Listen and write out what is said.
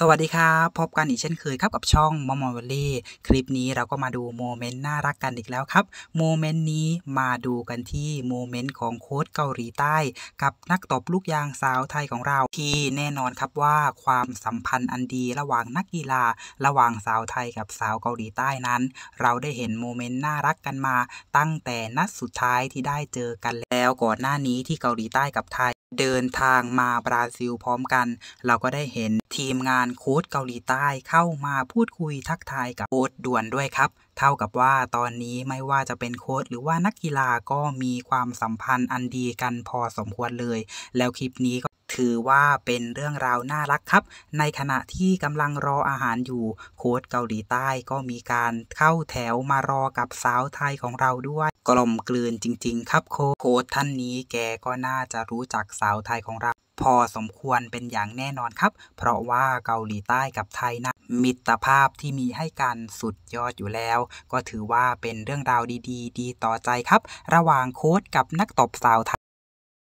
สวัสดีครับพบกันอีกเช่นเคยครับกับช่องมอมอเวลลี่คลิปนี้เราก็มาดูโมเมนต์น่ารักกันอีกแล้วครับโมเมนต์นี้มาดูกันที่ โมเมนต์ของโค้ชเกาหลีใต้ กับนักตบลูกยางสาวไทยของเราที่แน่นอนครับว่าความสัมพันธ์อันดีระหว่างนักกีฬาระหว่างสาวไทยกับสาวเกาหลีใต้นั้นเราได้เห็นโมเมนต์น่ารักกันมาตั้งแต่นัดสุดท้ายที่ได้เจอกันแล้วก่อนหน้านี้ที่เกาหลีใต้กับไทย เดินทางมาบราซิลพร้อมกัน เราก็ได้เห็นทีมงานโค้ชเกาหลีใต้เข้ามาพูดคุยทักทายกับโค้ชด่วนด้วยครับ เท่ากับว่าตอนนี้ไม่ว่าจะเป็นโค้ชหรือว่านักกีฬาก็มีความสัมพันธ์อันดีกันพอสมควรเลย แล้วคลิปนี้ก็ถือว่าเป็นเรื่องราวน่ารักครับ ในขณะที่กำลังรออาหารอยู่โค้ชเกาหลีใต้ก็มีการเข้าแถวมารอกับสาวไทยของเราด้วย กลมกลืนจริง ๆ ครับโค้ชท่านนี้แกก็น่าจะรู้จักสาวไทยของเราพอสมควรเป็นอย่างแน่นอนครับ เพราะว่าเกาหลีใต้กับไทยนะมิตรภาพที่มีให้กันสุดยอดอยู่แล้ว ก็ถือว่าเป็นเรื่องราวดีๆดีต่อใจครับ ระหว่างโค้ชกับนักตบสาวไทย